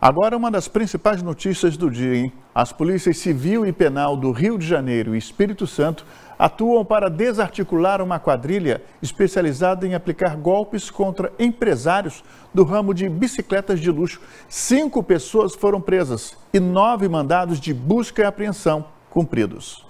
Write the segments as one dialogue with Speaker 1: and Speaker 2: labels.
Speaker 1: Agora, uma das principais notícias do dia, hein? As polícias civil e penal do Rio de Janeiro e Espírito Santo atuam para desarticular uma quadrilha especializada em aplicar golpes contra empresários do ramo de bicicletas de luxo. Cinco pessoas foram presas e nove mandados de busca e apreensão cumpridos.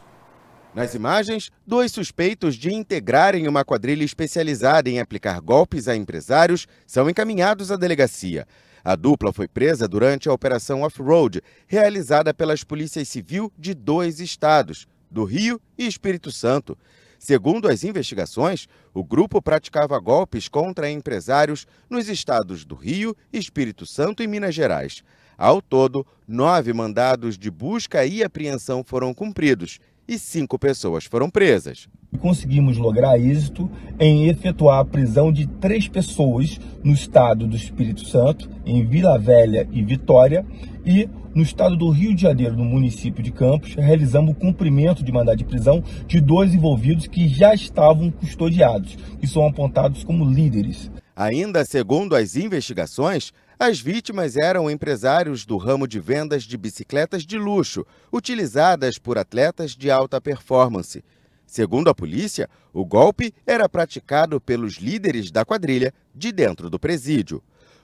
Speaker 2: Nas imagens, dois suspeitos de integrarem uma quadrilha especializada em aplicar golpes a empresários são encaminhados à delegacia. A dupla foi presa durante a Operação Off-Road, realizada pelas polícias civil de dois estados, do Rio e Espírito Santo. Segundo as investigações, o grupo praticava golpes contra empresários nos estados do Rio, Espírito Santo e Minas Gerais. Ao todo, nove mandados de busca e apreensão foram cumpridos e cinco pessoas foram presas.
Speaker 3: Conseguimos lograr êxito em efetuar a prisão de três pessoas no estado do Espírito Santo, em Vila Velha e Vitória, e no estado do Rio de Janeiro, no município de Campos, realizamos o cumprimento de mandado de prisão de dois envolvidos que já estavam custodiados, e são apontados como
Speaker 2: líderes. Ainda segundo as investigações, as vítimas eram empresários do ramo de vendas de bicicletas de luxo, utilizadas por atletas de alta performance. Segundo a polícia, o golpe era praticado pelos líderes da quadrilha de dentro do presídio.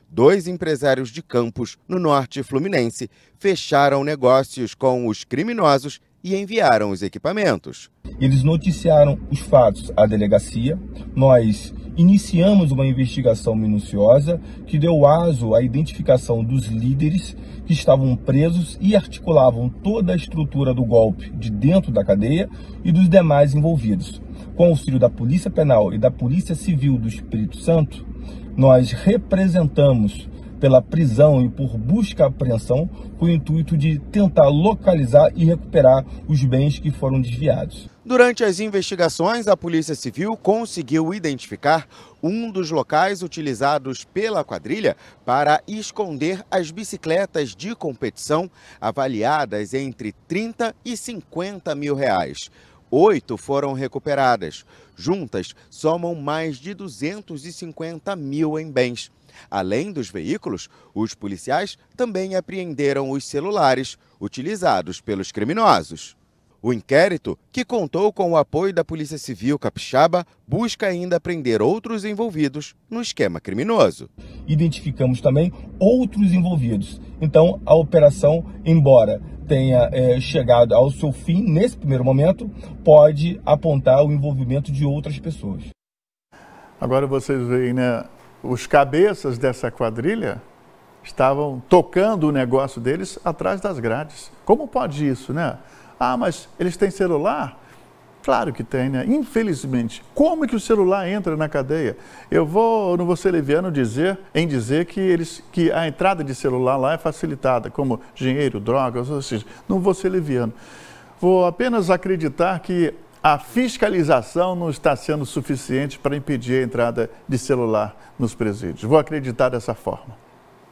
Speaker 2: Dois empresários de Campos, no norte fluminense, fecharam negócios com os criminosos e enviaram os equipamentos.
Speaker 3: Eles noticiaram os fatos à delegacia. Nós iniciamos uma investigação minuciosa que deu aso à identificação dos líderes que estavam presos e articulavam toda a estrutura do golpe de dentro da cadeia e dos demais envolvidos. Com o auxílio da Polícia Penal e da Polícia Civil do Espírito Santo, nós representamos pela prisão e por busca e apreensão com o intuito de tentar localizar e recuperar os bens que foram desviados.
Speaker 2: Durante as investigações, a Polícia Civil conseguiu identificar um dos locais utilizados pela quadrilha para esconder as bicicletas de competição avaliadas entre 30 e 50 mil reais. Oito foram recuperadas. Juntas, somam mais de 250 mil em bens. Além dos veículos, os policiais também apreenderam os celulares utilizados pelos criminosos. O inquérito, que contou com o apoio da Polícia Civil Capixaba, busca ainda prender outros envolvidos no esquema criminoso.
Speaker 3: Identificamos também outros envolvidos. Então, a operação, embora tenha é, chegado ao seu fim nesse primeiro momento, pode apontar o envolvimento de outras pessoas.
Speaker 1: Agora vocês veem, né? Os cabeças dessa quadrilha estavam tocando o negócio deles atrás das grades. Como pode isso, né? Ah, mas eles têm celular? Claro que tem, né? Infelizmente. Como é que o celular entra na cadeia? Eu vou, não vou ser leviano dizer, em dizer que, eles, que a entrada de celular lá é facilitada, como dinheiro, drogas, ou seja, não vou ser leviano. Vou apenas acreditar que a fiscalização não está sendo suficiente para impedir a entrada de celular nos presídios. Vou acreditar dessa forma.